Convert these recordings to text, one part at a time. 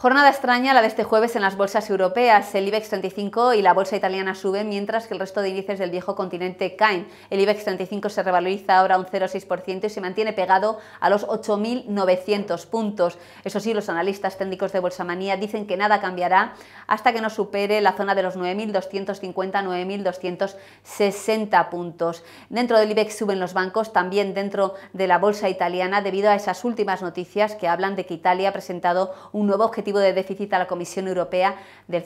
Jornada extraña la de este jueves en las bolsas europeas. El IBEX 35 y la bolsa italiana suben, mientras que el resto de índices del viejo continente caen. El IBEX 35 se revaloriza ahora un 0,6% y se mantiene pegado a los 8.900 puntos. Eso sí, los analistas técnicos de Bolsa Manía dicen que nada cambiará hasta que no supere la zona de los 9.250-9.260 puntos. Dentro del IBEX suben los bancos, también dentro de la bolsa italiana, debido a esas últimas noticias que hablan de que Italia ha presentado un nuevo objetivo de déficit a la Comisión Europea del,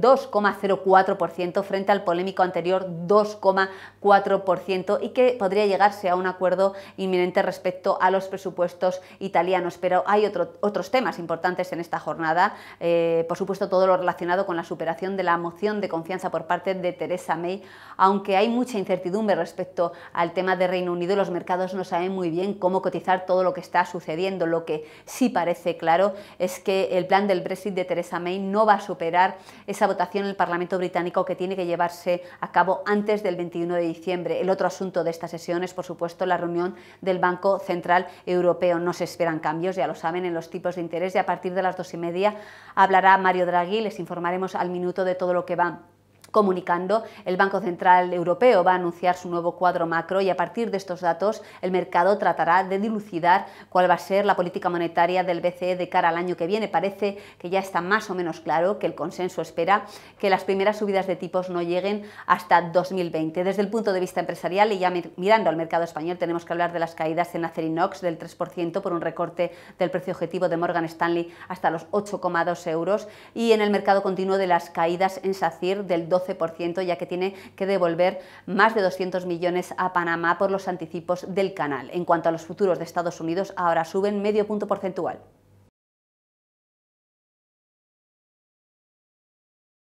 2,04% frente al polémico anterior 2,4% y que podría llegarse a un acuerdo inminente respecto a los presupuestos italianos. Pero hay otros temas importantes en esta jornada, eh, por supuesto todos los relacionado con la superación de la moción de confianza por parte de Theresa May, aunque hay mucha incertidumbre respecto al tema de Reino Unido, los mercados no saben muy bien cómo cotizar todo lo que está sucediendo. Lo que sí parece claro es que el plan del Brexit de Theresa May no va a superar esa votación en el Parlamento británico que tiene que llevarse a cabo antes del 21 de diciembre. El otro asunto de esta sesión es, por supuesto, la reunión del Banco Central Europeo. No se esperan cambios, ya lo saben, en los tipos de interés y a partir de las dos y media hablará Mario Draghi, informaremos al minuto de todo lo que va comunicando, el Banco Central Europeo va a anunciar su nuevo cuadro macro y a partir de estos datos el mercado tratará de dilucidar cuál va a ser la política monetaria del BCE de cara al año que viene. Parece que ya está más o menos claro que el consenso espera que las primeras subidas de tipos no lleguen hasta 2020. Desde el punto de vista empresarial y ya mirando al mercado español tenemos que hablar de las caídas en Acerinox del 3% por un recorte del precio objetivo de Morgan Stanley hasta los 8,2 euros y en el mercado continuo de las caídas en SACIR del 2 12%, ya que tiene que devolver más de 200 millones a Panamá por los anticipos del canal. En cuanto a los futuros de Estados Unidos, ahora suben medio punto porcentual.